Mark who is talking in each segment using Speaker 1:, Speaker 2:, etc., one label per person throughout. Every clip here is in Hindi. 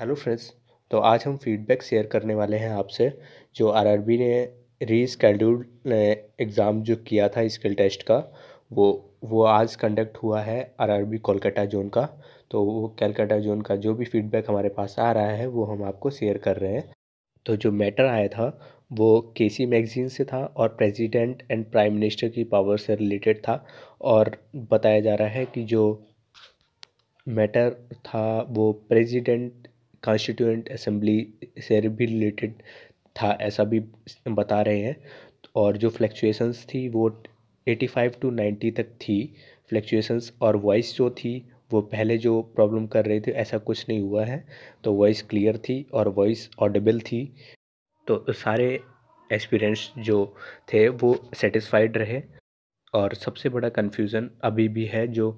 Speaker 1: हेलो फ्रेंड्स तो आज हम फीडबैक शेयर करने वाले हैं आपसे जो आरआरबी ने रीस्केड्यूल्ड एग्ज़ाम जो किया था स्किल टेस्ट का वो वो आज कंडक्ट हुआ है आरआरबी कोलकाता जोन का तो वो कैलकाटा जोन का जो भी फीडबैक हमारे पास आ रहा है वो हम आपको शेयर कर रहे हैं तो जो मैटर आया था वो केसी मैगजीन से था और प्रेसिडेंट एंड प्राइम मिनिस्टर की पावर से रिलेटेड था और बताया जा रहा है कि जो मैटर था वो प्रेसिडेंट कॉन्स्टिट्यूंट असेंबली से भी रिलेटेड था ऐसा भी बता रहे हैं और जो फ्लैक्चुएसन्स थी वो एटी फाइव टू नाइन्टी तक थी फ्लैक्चुएसन्स और वॉइस जो थी वो पहले जो प्रॉब्लम कर रहे थे ऐसा कुछ नहीं हुआ है तो वॉइस क्लियर थी और वॉइस ऑडिबल थी तो सारे एक्सपीरियंस जो थे वो सेटिस्फाइड रहे और सबसे बड़ा कन्फ्यूज़न अभी भी है जो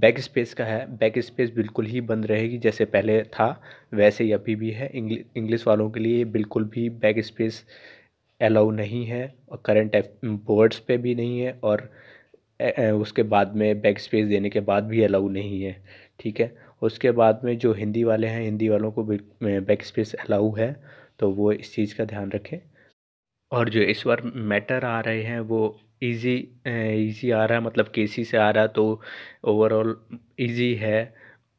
Speaker 1: बैक स्पेस का है बैक स्पेस बिल्कुल ही बंद रहेगी जैसे पहले था वैसे ही अभी भी है इंग्लिश वालों के लिए बिल्कुल भी बैक स्पेस अलाउ नहीं है और करंट बोर्ड्स पे भी नहीं है और उसके बाद में बैक स्पेस देने के बाद भी अलाउ नहीं है ठीक है उसके बाद में जो हिंदी वाले हैं हिंदी वालों को बैक स्पेस अलाउ है तो वो इस चीज़ का ध्यान रखें और जो इस बार मैटर आ रहे हैं वो ईज़ी ईज़ी आ रहा है मतलब के सी से आ रहा है तो ओवरऑल ईज़ी है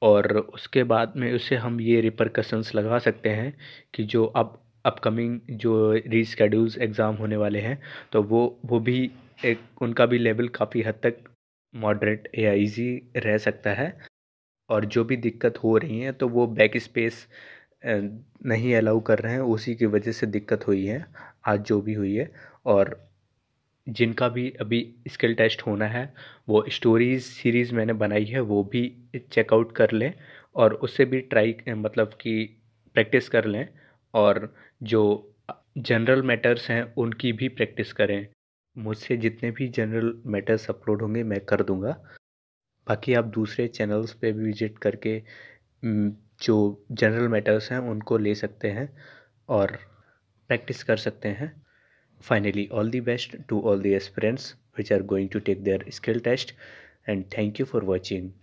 Speaker 1: और उसके बाद में उसे हम ये रिपरकसन्स लगा सकते हैं कि जो अब अपकमिंग जो रिस्केड्यूल्स एग्ज़ाम होने वाले हैं तो वो वो भी एक उनका भी लेवल काफ़ी हद तक मॉडरेट या इजी रह सकता है और जो भी दिक्कत हो रही है तो वो बैक स्पेस नहीं अलाउ कर रहे हैं उसी की वजह से दिक्कत हुई है आज जो भी हुई है और जिनका भी अभी स्किल टेस्ट होना है वो स्टोरीज सीरीज़ मैंने बनाई है वो भी चेकआउट कर लें और उससे भी ट्राई मतलब कि प्रैक्टिस कर लें और जो जनरल मैटर्स हैं उनकी भी प्रैक्टिस करें मुझसे जितने भी जनरल मैटर्स अपलोड होंगे मैं कर दूंगा बाकी आप दूसरे चैनल्स पे भी विजिट करके जो जनरल मैटर्स हैं उनको ले सकते हैं और प्रैक्टिस कर सकते हैं Finally, all the best to all the aspirants which are going to take their skill test and thank you for watching.